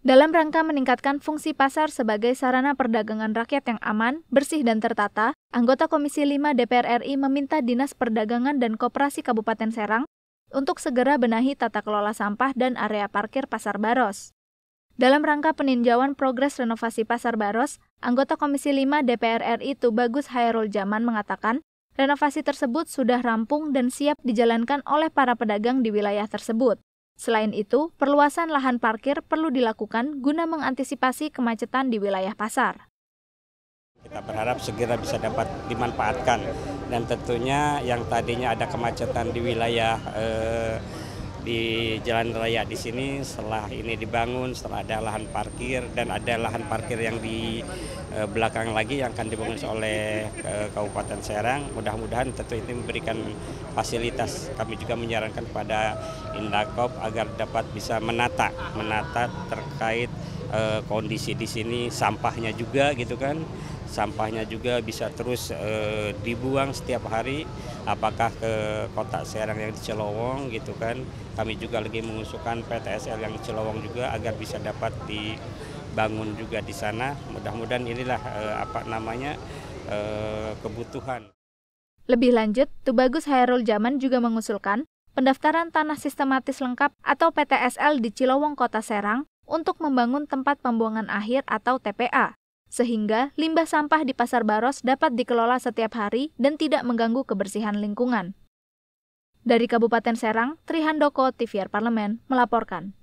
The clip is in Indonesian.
Dalam rangka meningkatkan fungsi pasar sebagai sarana perdagangan rakyat yang aman, bersih, dan tertata, anggota Komisi 5 DPR RI meminta Dinas Perdagangan dan Koperasi Kabupaten Serang untuk segera benahi tata kelola sampah dan area parkir Pasar Baros. Dalam rangka peninjauan progres renovasi Pasar Baros, anggota Komisi 5 DPR RI Tubagus Hairul Jaman mengatakan, renovasi tersebut sudah rampung dan siap dijalankan oleh para pedagang di wilayah tersebut. Selain itu, perluasan lahan parkir perlu dilakukan guna mengantisipasi kemacetan di wilayah pasar. Kita berharap segera bisa dapat dimanfaatkan dan tentunya yang tadinya ada kemacetan di wilayah eh, di jalan raya di sini setelah ini dibangun setelah ada lahan parkir dan ada lahan parkir yang di eh, belakang lagi yang akan dibangun oleh eh, Kabupaten Serang mudah-mudahan tentu ini memberikan fasilitas kami juga menyarankan kepada Indakop agar dapat bisa menata menata terkait eh, kondisi di sini sampahnya juga gitu kan sampahnya juga bisa terus e, dibuang setiap hari apakah ke kota Serang yang di Celowong gitu kan kami juga lagi mengusulkan PTSL yang di Celowong juga agar bisa dapat dibangun juga di sana mudah-mudahan inilah e, apa namanya e, kebutuhan lebih lanjut Tubagus Hairul Jaman juga mengusulkan pendaftaran tanah sistematis lengkap atau PTSL di Cilowong Kota Serang untuk membangun tempat pembuangan akhir atau TPA sehingga limbah sampah di Pasar Baros dapat dikelola setiap hari dan tidak mengganggu kebersihan lingkungan. Dari Kabupaten Serang, Trihandoko, TVR Parlemen, melaporkan.